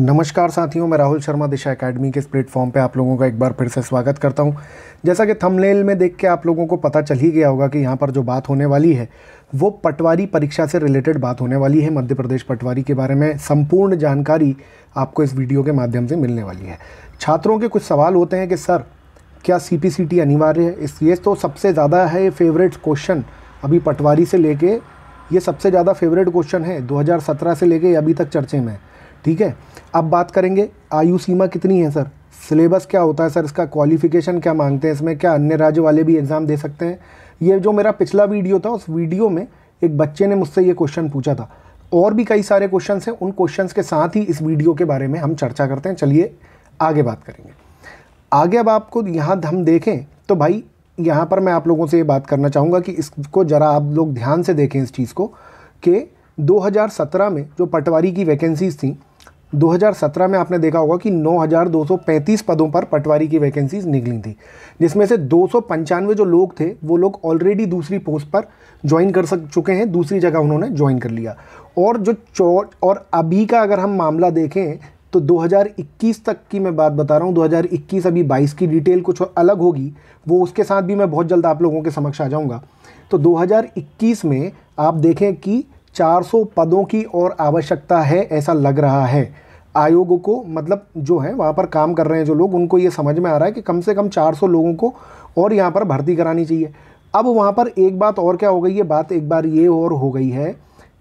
नमस्कार साथियों मैं राहुल शर्मा दिशा एकेडमी के इस प्लेटफॉर्म पे आप लोगों का एक बार फिर से स्वागत करता हूं जैसा कि थंबनेल में देख के आप लोगों को पता चल ही गया होगा कि यहाँ पर जो बात होने वाली है वो पटवारी परीक्षा से रिलेटेड बात होने वाली है मध्य प्रदेश पटवारी के बारे में संपूर्ण जानकारी आपको इस वीडियो के माध्यम से मिलने वाली है छात्रों के कुछ सवाल होते हैं कि सर क्या सी पी अनिवार्य है इस ये तो सबसे ज़्यादा है फेवरेट क्वेश्चन अभी पटवारी से लेके ये सबसे ज़्यादा फेवरेट क्वेश्चन है 2017 से लेके अभी तक चर्चे में ठीक है अब बात करेंगे आयु सीमा कितनी है सर सिलेबस क्या होता है सर इसका क्वालिफिकेशन क्या मांगते हैं इसमें क्या अन्य राज्य वाले भी एग्ज़ाम दे सकते हैं ये जो मेरा पिछला वीडियो था उस वीडियो में एक बच्चे ने मुझसे ये क्वेश्चन पूछा था और भी कई सारे क्वेश्चन हैं उन क्वेश्चन के साथ ही इस वीडियो के बारे में हम चर्चा करते हैं चलिए आगे बात करेंगे आगे अब आपको यहाँ हम देखें तो भाई यहाँ पर मैं आप लोगों से ये बात करना चाहूँगा कि इसको ज़रा आप लोग ध्यान से देखें इस चीज़ को कि 2017 में जो पटवारी की वैकेंसीज़ थी 2017 में आपने देखा होगा कि 9,235 पदों पर पटवारी की वैकेंसीज निकली थी जिसमें से दो जो लोग थे वो लोग ऑलरेडी दूसरी पोस्ट पर ज्वाइन कर सक चुके हैं दूसरी जगह उन्होंने ज्वाइन कर लिया और जो चौ और अभी का अगर हम मामला देखें तो 2021 तक की मैं बात बता रहा हूँ 2021 अभी 22 की डिटेल कुछ अलग होगी वो उसके साथ भी मैं बहुत जल्द आप लोगों के समक्ष आ जाऊँगा तो 2021 में आप देखें कि 400 पदों की और आवश्यकता है ऐसा लग रहा है आयोग को मतलब जो है वहाँ पर काम कर रहे हैं जो लोग उनको ये समझ में आ रहा है कि कम से कम 400 लोगों को और यहाँ पर भर्ती करानी चाहिए अब वहाँ पर एक बात और क्या हो गई है बात एक बार ये और हो गई है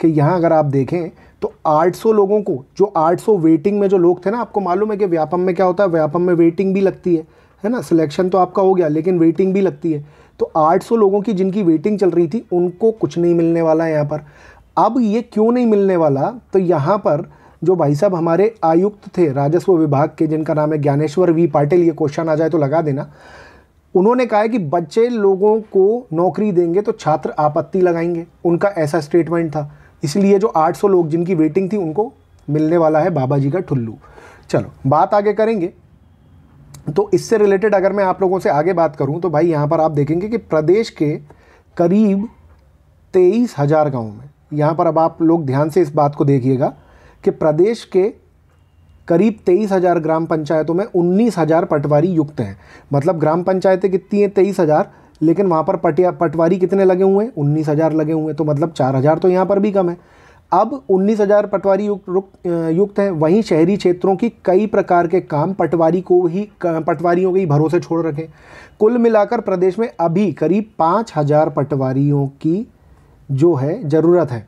कि यहाँ अगर आप देखें तो 800 लोगों को जो 800 वेटिंग में जो लोग थे ना आपको मालूम है कि व्यापम में क्या होता है व्यापम में वेटिंग भी लगती है है ना सिलेक्शन तो आपका हो गया लेकिन वेटिंग भी लगती है तो 800 लोगों की जिनकी वेटिंग चल रही थी उनको कुछ नहीं मिलने वाला है यहाँ पर अब ये क्यों नहीं मिलने वाला तो यहाँ पर जो भाई साहब हमारे आयुक्त थे राजस्व विभाग के जिनका नाम है ज्ञानेश्वर वी पाटिल ये क्वेश्चन आ जाए तो लगा देना उन्होंने कहा है कि बच्चे लोगों को नौकरी देंगे तो छात्र आपत्ति लगाएंगे उनका ऐसा स्टेटमेंट था इसलिए जो 800 लोग जिनकी वेटिंग थी उनको मिलने वाला है बाबा जी का ठुल्लू चलो बात आगे करेंगे तो इससे रिलेटेड अगर मैं आप लोगों से आगे बात करूं तो भाई यहाँ पर आप देखेंगे कि प्रदेश के करीब तेईस हज़ार गाँव में यहाँ पर अब आप लोग ध्यान से इस बात को देखिएगा कि प्रदेश के करीब तेईस हज़ार ग्राम पंचायतों में उन्नीस हज़ार पटवारी युक्त हैं मतलब ग्राम पंचायतें कितनी हैं तेईस हज़ार लेकिन वहाँ पर पटिया पटवारी कितने लगे हुए हैं उन्नीस हज़ार लगे हुए हैं तो मतलब चार हज़ार तो यहाँ पर भी कम है अब उन्नीस हज़ार पटवारी युक्त युक्त हैं वहीं शहरी क्षेत्रों की कई प्रकार के काम पटवारी को ही पटवारियों के ही भरोसे छोड़ रखें कुल मिलाकर प्रदेश में अभी करीब पाँच हज़ार पटवारियों की जो है ज़रूरत है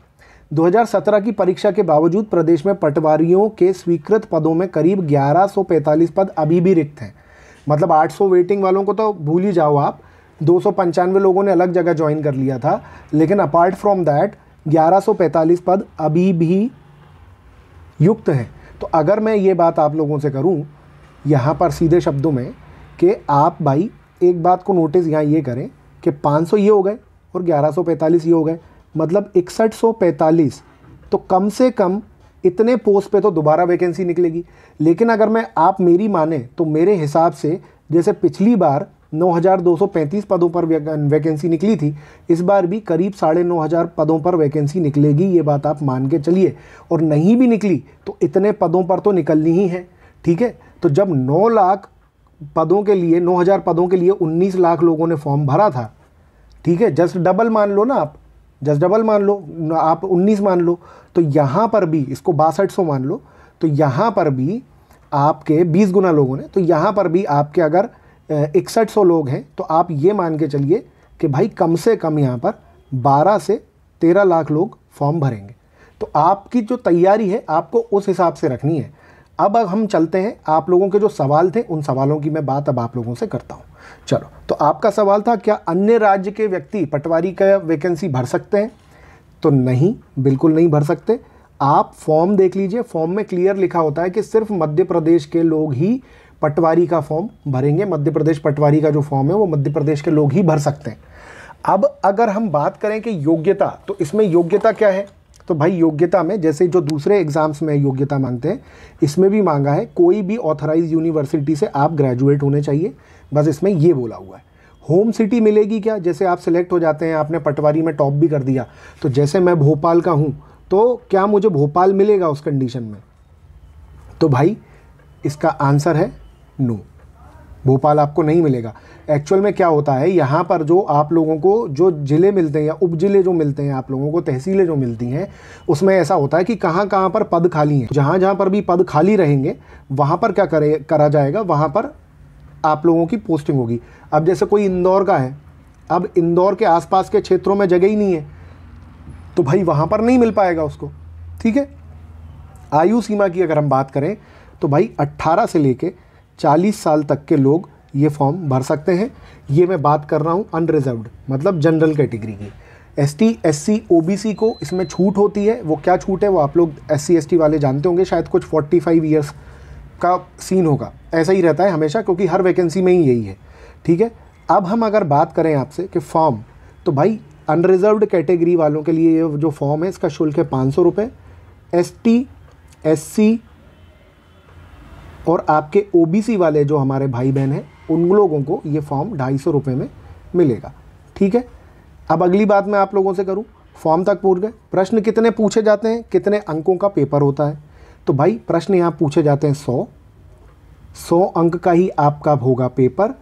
2017 की परीक्षा के बावजूद प्रदेश में पटवारियों के स्वीकृत पदों में करीब 1145 पद अभी भी रिक्त हैं मतलब 800 वेटिंग वालों को तो भूल ही जाओ आप दो लोगों ने अलग जगह ज्वाइन कर लिया था लेकिन अपार्ट फ्रॉम दैट 1145 पद अभी भी युक्त हैं तो अगर मैं ये बात आप लोगों से करूं यहाँ पर सीधे शब्दों में कि आप भाई एक बात को नोटिस यहाँ ये करें कि 500 ये हो गए और 1145 ये हो गए मतलब इकसठ तो कम से कम इतने पोस्ट पे तो दोबारा वैकेंसी निकलेगी लेकिन अगर मैं आप मेरी माने तो मेरे हिसाब से जैसे पिछली बार 9,235 पदों पर वैकेंसी निकली थी इस बार भी करीब साढ़े नौ हज़ार पदों पर वैकेंसी निकलेगी ये बात आप मान के चलिए और नहीं भी निकली तो इतने पदों पर तो निकलनी ही है ठीक है तो जब नौ लाख पदों के लिए नौ हज़ार पदों के लिए उन्नीस लाख लोगों ने फॉर्म भरा था ठीक है जस्ट डबल मान लो ना आप जस्ट डबल मान लो आप 19 मान लो तो यहाँ पर भी इसको बासठ सौ मान लो तो यहाँ पर भी आपके 20 गुना लोगों ने तो यहाँ पर भी आपके अगर इकसठ सौ लोग हैं तो आप ये मान के चलिए कि भाई कम से कम यहाँ पर 12 से 13 लाख लोग फॉर्म भरेंगे तो आपकी जो तैयारी है आपको उस हिसाब से रखनी है अब अब हम चलते हैं आप लोगों के जो सवाल थे उन सवालों की मैं बात अब आप लोगों से करता हूँ चलो तो आपका सवाल था क्या अन्य राज्य के व्यक्ति पटवारी का वैकेंसी भर सकते हैं तो नहीं बिल्कुल नहीं भर सकते आप फॉर्म देख लीजिए फॉर्म में क्लियर लिखा होता है कि सिर्फ मध्य प्रदेश के लोग ही पटवारी का फॉर्म भरेंगे मध्य प्रदेश पटवारी का जो फॉर्म है वो मध्य प्रदेश के लोग ही भर सकते हैं अब अगर हम बात करें कि योग्यता तो इसमें योग्यता क्या है तो भाई योग्यता में जैसे जो दूसरे एग्ज़ाम्स में योग्यता मांगते हैं इसमें भी मांगा है कोई भी ऑथराइज यूनिवर्सिटी से आप ग्रेजुएट होने चाहिए बस इसमें ये बोला हुआ है होम सिटी मिलेगी क्या जैसे आप सिलेक्ट हो जाते हैं आपने पटवारी में टॉप भी कर दिया तो जैसे मैं भोपाल का हूँ तो क्या मुझे भोपाल मिलेगा उस कंडीशन में तो भाई इसका आंसर है नो भोपाल आपको नहीं मिलेगा एक्चुअल में क्या होता है यहाँ पर जो आप लोगों को जो ज़िले मिलते हैं या उप ज़िले जो मिलते हैं आप लोगों को तहसीलें जो मिलती हैं उसमें ऐसा होता है कि कहाँ कहाँ पर पद खाली हैं जहाँ जहाँ पर भी पद खाली रहेंगे वहाँ पर क्या करे करा जाएगा वहाँ पर आप लोगों की पोस्टिंग होगी अब जैसे कोई इंदौर का है अब इंदौर के आसपास के क्षेत्रों में जगह ही नहीं है तो भाई वहाँ पर नहीं मिल पाएगा उसको ठीक है आयु सीमा की अगर हम बात करें तो भाई 18 से लेके 40 साल तक के लोग ये फॉर्म भर सकते हैं ये मैं बात कर रहा हूँ अनरिज़र्वड मतलब जनरल कैटेगरी की S T S C O B C को इसमें छूट होती है वो क्या छूट है वो आप लोग एस सी एस टी वाले जानते होंगे शायद कुछ फोर्टी फाइव ईयर्स का सीन होगा ऐसा ही रहता है हमेशा क्योंकि हर वैकेंसी में ही यही है ठीक है अब हम अगर बात करें आपसे कि फॉर्म तो भाई अनरिजर्वड कैटेगरी वालों के लिए ये जो फॉर्म है इसका शुल्क है पाँच सौ रुपये एस टी एस सी और आपके ओ बी सी वाले जो हमारे भाई बहन हैं उन लोगों को ये फॉर्म ढाई सौ रुपये में मिलेगा ठीक है अब अगली बात मैं आप लोगों से करूँ फॉर्म तक पूछ गए प्रश्न कितने पूछे जाते हैं कितने अंकों का पेपर होता है तो भाई प्रश्न यहाँ पूछे जाते हैं सौ सौ अंक का ही आपका होगा पेपर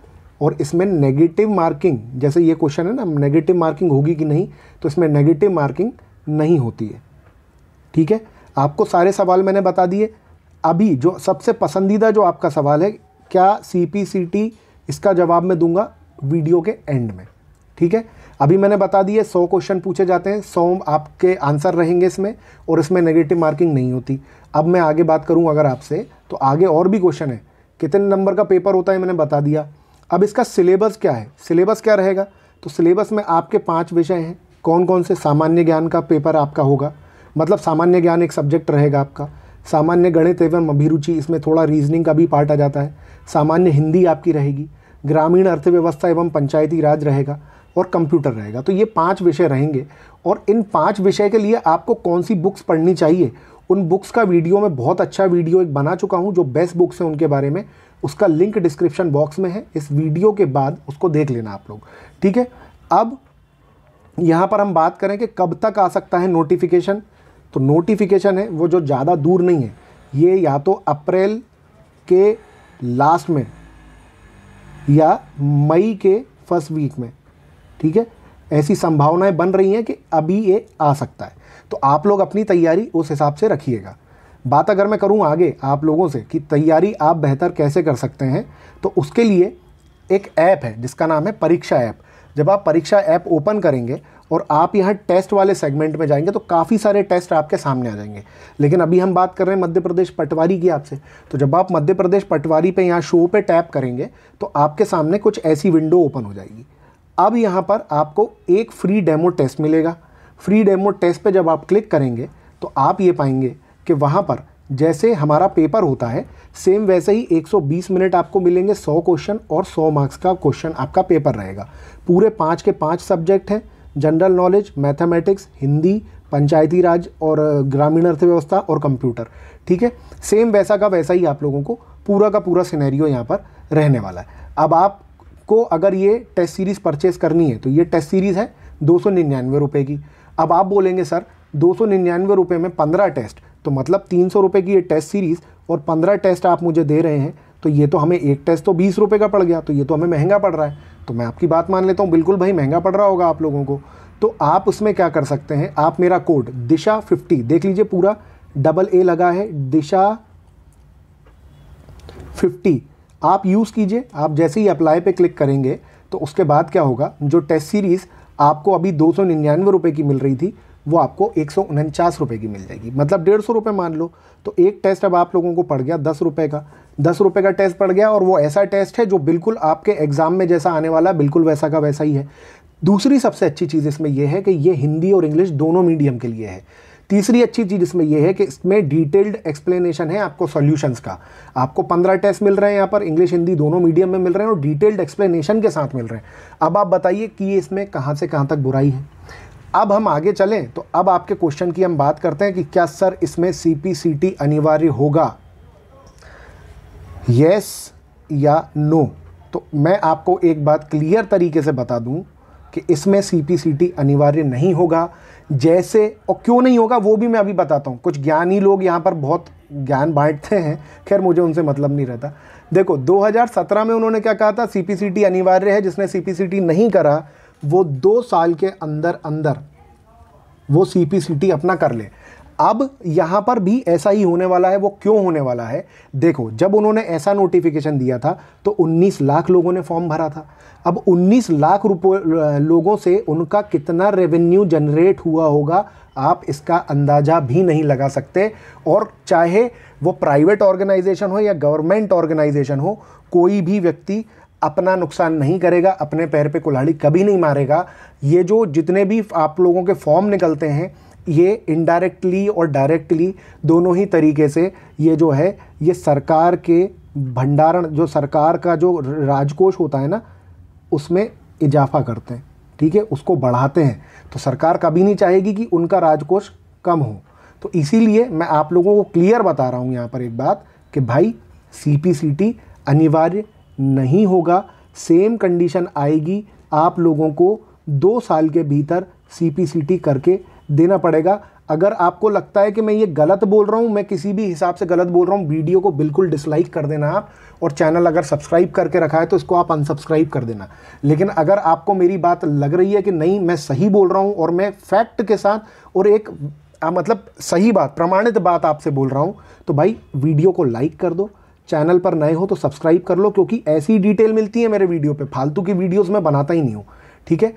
और इसमें नेगेटिव मार्किंग जैसे ये क्वेश्चन है ना नेगेटिव मार्किंग होगी कि नहीं तो इसमें नेगेटिव मार्किंग नहीं होती है ठीक है आपको सारे सवाल मैंने बता दिए अभी जो सबसे पसंदीदा जो आपका सवाल है क्या सी पी सी टी इसका जवाब मैं दूंगा वीडियो के एंड में ठीक है अभी मैंने बता दिया सौ क्वेश्चन पूछे जाते हैं सौ आपके आंसर रहेंगे इसमें और इसमें नेगेटिव मार्किंग नहीं होती अब मैं आगे बात करूँ अगर आपसे तो आगे और भी क्वेश्चन है कितने नंबर का पेपर होता है मैंने बता दिया अब इसका सिलेबस क्या है सिलेबस क्या रहेगा तो सिलेबस में आपके पाँच विषय हैं कौन कौन से सामान्य ज्ञान का पेपर आपका होगा मतलब सामान्य ज्ञान एक सब्जेक्ट रहेगा आपका सामान्य गणित एवं अभिरुचि इसमें थोड़ा रीजनिंग का भी पार्ट आ जाता है सामान्य हिंदी आपकी रहेगी ग्रामीण अर्थव्यवस्था एवं पंचायती राज रहेगा और कंप्यूटर रहेगा तो ये पांच विषय रहेंगे और इन पांच विषय के लिए आपको कौन सी बुक्स पढ़नी चाहिए उन बुक्स का वीडियो में बहुत अच्छा वीडियो एक बना चुका हूँ जो बेस्ट बुक्स हैं उनके बारे में उसका लिंक डिस्क्रिप्शन बॉक्स में है इस वीडियो के बाद उसको देख लेना आप लोग ठीक है अब यहाँ पर हम बात करें कि कब तक आ सकता है नोटिफिकेशन तो नोटिफिकेशन है वो जो ज़्यादा दूर नहीं है ये या तो अप्रैल के लास्ट में या मई के फर्स्ट वीक में ठीक है ऐसी संभावनाएं बन रही हैं कि अभी ये आ सकता है तो आप लोग अपनी तैयारी उस हिसाब से रखिएगा बात अगर मैं करूं आगे आप लोगों से कि तैयारी आप बेहतर कैसे कर सकते हैं तो उसके लिए एक ऐप है जिसका नाम है परीक्षा ऐप जब आप परीक्षा ऐप ओपन करेंगे और आप यहाँ टेस्ट वाले सेगमेंट में जाएंगे तो काफ़ी सारे टेस्ट आपके सामने आ जाएंगे लेकिन अभी हम बात कर रहे हैं मध्य प्रदेश पटवारी की आपसे तो जब आप मध्य प्रदेश पटवारी पे यहाँ शो पे टैप करेंगे तो आपके सामने कुछ ऐसी विंडो ओपन हो जाएगी अब यहाँ पर आपको एक फ्री डेमो टेस्ट मिलेगा फ्री डेमो टेस्ट पर जब आप क्लिक करेंगे तो आप ये पाएंगे कि वहाँ पर जैसे हमारा पेपर होता है सेम वैसे ही 120 मिनट आपको मिलेंगे 100 क्वेश्चन और 100 मार्क्स का क्वेश्चन आपका पेपर रहेगा पूरे पाँच के पाँच सब्जेक्ट हैं general knowledge mathematics Hindi Panchayati Raj और ग्रामीण अर्थव्यवस्था और कंप्यूटर ठीक है सेम वैसा का वैसा ही आप लोगों को पूरा का पूरा सिनेरियो यहाँ पर रहने वाला है अब आपको अगर ये टेस्ट सीरीज़ परचेस करनी है तो ये टेस्ट सीरीज़ है दो सौ निन्यानवे रुपये की अब आप बोलेंगे सर दो सौ निन्यानवे रुपये में पंद्रह टेस्ट तो मतलब तीन सौ रुपये की ये टेस्ट सीरीज़ और पंद्रह टेस्ट आप मुझे दे रहे हैं तो ये तो हमें एक टेस्ट तो बीस रुपये का पड़ गया तो ये तो हमें महंगा पड़ रहा है तो मैं आपकी बात मान लेता हूँ बिल्कुल भाई महंगा पड़ रहा होगा आप लोगों को तो आप उसमें क्या कर सकते हैं आप मेरा कोड दिशा फिफ्टी देख लीजिए पूरा डबल ए लगा है दिशा फिफ्टी आप यूज़ कीजिए आप जैसे ही अप्लाई पे क्लिक करेंगे तो उसके बाद क्या होगा जो टेस्ट सीरीज़ आपको अभी दो सौ निन्यानवे रुपये की मिल रही थी वो आपको एक सौ की मिल जाएगी मतलब डेढ़ सौ रुपये मान लो तो एक टेस्ट अब आप लोगों को पड़ गया दस रुपये का दस रुपये का टेस्ट पड़ गया और वो ऐसा टेस्ट है जो बिल्कुल आपके एग्ज़ाम में जैसा आने वाला है बिल्कुल वैसा का वैसा ही है दूसरी सबसे अच्छी चीज़ इसमें यह है कि ये हिंदी और इंग्लिश दोनों मीडियम के लिए है तीसरी अच्छी चीज़ इसमें यह है कि इसमें डिटेल्ड एक्सप्लेनेशन है आपको सॉल्यूशंस का आपको पंद्रह टेस्ट मिल रहे हैं यहाँ पर इंग्लिश हिंदी दोनों मीडियम में मिल रहे हैं और डिटेल्ड एक्सप्लेनेशन के साथ मिल रहे हैं अब आप बताइए कि इसमें कहाँ से कहाँ तक बुराई है अब हम आगे चलें तो अब आपके क्वेश्चन की हम बात करते हैं कि क्या सर इसमें सीपीसीटी अनिवार्य होगा यस या नो तो मैं आपको एक बात क्लियर तरीके से बता दूं कि इसमें सीपीसीटी अनिवार्य नहीं होगा जैसे और क्यों नहीं होगा वो भी मैं अभी बताता हूँ कुछ ज्ञानी लोग यहाँ पर बहुत ज्ञान बांटते हैं खैर मुझे उनसे मतलब नहीं रहता देखो 2017 में उन्होंने क्या कहा था सी अनिवार्य है जिसने सीपीसीटी नहीं करा वो दो साल के अंदर अंदर वो सी पी सी टी अपना कर ले अब यहाँ पर भी ऐसा ही होने वाला है वो क्यों होने वाला है देखो जब उन्होंने ऐसा नोटिफिकेशन दिया था तो 19 लाख लोगों ने फॉर्म भरा था अब 19 लाख रुपये लोगों से उनका कितना रेवेन्यू जनरेट हुआ होगा आप इसका अंदाज़ा भी नहीं लगा सकते और चाहे वो प्राइवेट ऑर्गेनाइजेशन हो या गवर्नमेंट ऑर्गेनाइजेशन हो कोई भी व्यक्ति अपना नुकसान नहीं करेगा अपने पैर पे कुल्हाड़ी कभी नहीं मारेगा ये जो जितने भी आप लोगों के फॉर्म निकलते हैं ये इनडायरेक्टली और डायरेक्टली दोनों ही तरीके से ये जो है ये सरकार के भंडारण जो सरकार का जो राजकोष होता है ना उसमें इजाफा करते हैं ठीक है उसको बढ़ाते हैं तो सरकार कभी नहीं चाहेगी कि उनका राजकोष कम हो तो इसीलिए मैं आप लोगों को क्लियर बता रहा हूँ यहाँ पर एक बात कि भाई सी अनिवार्य नहीं होगा सेम कंडीशन आएगी आप लोगों को दो साल के भीतर सी करके देना पड़ेगा अगर आपको लगता है कि मैं ये गलत बोल रहा हूँ मैं किसी भी हिसाब से गलत बोल रहा हूँ वीडियो को बिल्कुल डिसलाइक कर देना आप और चैनल अगर सब्सक्राइब करके रखा है तो इसको आप अनसब्सक्राइब कर देना लेकिन अगर आपको मेरी बात लग रही है कि नहीं मैं सही बोल रहा हूँ और मैं फैक्ट के साथ और एक आ, मतलब सही बात प्रमाणित बात आपसे बोल रहा हूँ तो भाई वीडियो को लाइक कर दो चैनल पर नए हो तो सब्सक्राइब कर लो क्योंकि ऐसी डिटेल मिलती है मेरे वीडियो पे फालतू की वीडियोस मैं बनाता ही नहीं हूँ ठीक है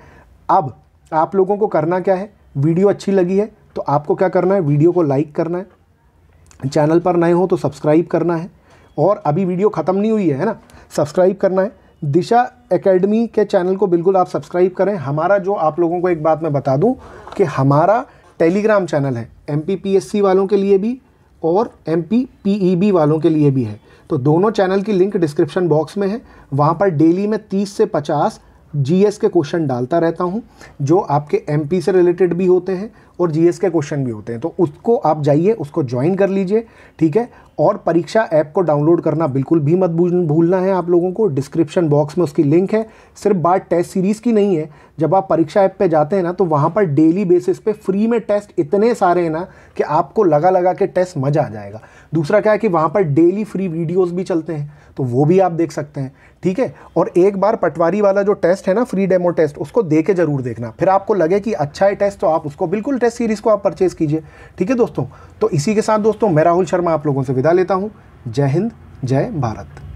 अब आप लोगों को करना क्या है वीडियो अच्छी लगी है तो आपको क्या करना है वीडियो को लाइक करना है चैनल पर नए हो तो सब्सक्राइब करना है और अभी वीडियो ख़त्म नहीं हुई है, है ना सब्सक्राइब करना है दिशा एकेडमी के चैनल को बिल्कुल आप सब्सक्राइब करें हमारा जो आप लोगों को एक बात मैं बता दूं कि हमारा टेलीग्राम चैनल है एम वालों के लिए भी और एम e वालों के लिए भी है तो दोनों चैनल की लिंक डिस्क्रिप्शन बॉक्स में है वहाँ पर डेली में तीस से पचास जीएस के क्वेश्चन डालता रहता हूँ जो आपके एमपी से रिलेटेड भी होते हैं और जीएस के क्वेश्चन भी होते हैं तो उसको आप जाइए उसको ज्वाइन कर लीजिए ठीक है और परीक्षा ऐप को डाउनलोड करना बिल्कुल भी मत भूलना है आप लोगों को डिस्क्रिप्शन बॉक्स में उसकी लिंक है सिर्फ बात टेस्ट सीरीज़ की नहीं है जब आप परीक्षा ऐप पे जाते हैं ना तो वहाँ पर डेली बेसिस पे फ्री में टेस्ट इतने सारे हैं ना कि आपको लगा लगा के टेस्ट मज़ा आ जाएगा दूसरा क्या है कि वहाँ पर डेली फ्री वीडियोज़ भी चलते हैं तो वो भी आप देख सकते हैं ठीक है और एक बार पटवारी वाला जो टेस्ट है ना फ्री डेमो टेस्ट उसको दे के ज़रूर देखना फिर आपको लगे कि अच्छा है टेस्ट तो आप उसको बिल्कुल टेस्ट सीरीज़ को आप परचेज़ कीजिए ठीक है दोस्तों तो इसी के साथ दोस्तों मैं राहुल शर्मा आप लोगों से विदा लेता हूँ जय हिंद जय भारत